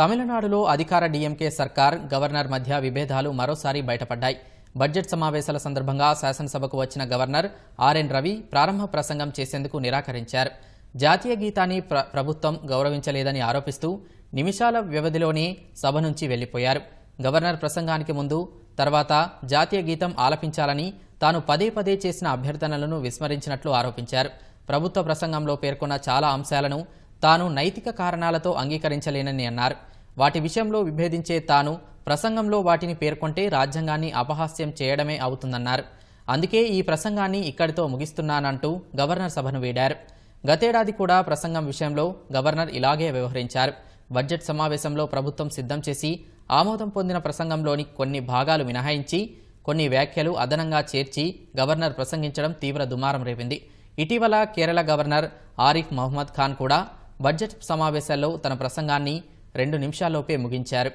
తమిళనాడులో అధికార డీఎంకే సర్కార్ గవర్నర్ మధ్య విభేదాలు మరోసారి బయటపడ్డాయి బడ్జెట్ సమావేశాల సందర్భంగా శాసనసభకు వచ్చిన గవర్నర్ ఆర్ఎన్ రవి ప్రారంభ ప్రసంగం చేసేందుకు నిరాకరించారు జాతీయ గీతాన్ని ప్ర ప్రభుత్వం గౌరవించలేదని ఆరోపిస్తూ నిమిషాల వ్యవధిలోనే సభ నుంచి వెళ్లిపోయారు గవర్నర్ ప్రసంగానికి ముందు తర్వాత జాతీయ గీతం ఆలపించాలని తాను పదే పదే చేసిన అభ్యర్థనలను విస్మరించినట్లు ఆరోపించారు ప్రభుత్వ ప్రసంగంలో పేర్కొన్న చాలా అంశాలను తాను నైతిక కారణాలతో అంగీకరించలేనని అన్నారు వాటి విషయంలో విభేదించే తాను ప్రసంగంలో వాటిని పేర్కొంటే రాజ్యాంగాన్ని అపహాస్యం చేయడమే అవుతుందన్నారు అందుకే ఈ ప్రసంగాన్ని ఇక్కడితో ముగిస్తున్నానంటూ గవర్నర్ సభను వేడారు గతేడాది కూడా ప్రసంగం విషయంలో గవర్నర్ ఇలాగే వ్యవహరించారు బడ్జెట్ సమావేశంలో ప్రభుత్వం సిద్ధం చేసి ఆమోదం పొందిన ప్రసంగంలోని కొన్ని భాగాలు మినహాయించి కొన్ని వ్యాఖ్యలు అదనంగా చేర్చి గవర్నర్ ప్రసంగించడం తీవ్ర దుమారం రేపింది ఇటీవల కేరళ గవర్నర్ ఆరిఫ్ మహమ్మద్ ఖాన్ కూడా బడ్జెట్ సమావేశాల్లో తన ప్రసంగాన్ని రెండు నిమిషాల్లోపే ముగించారు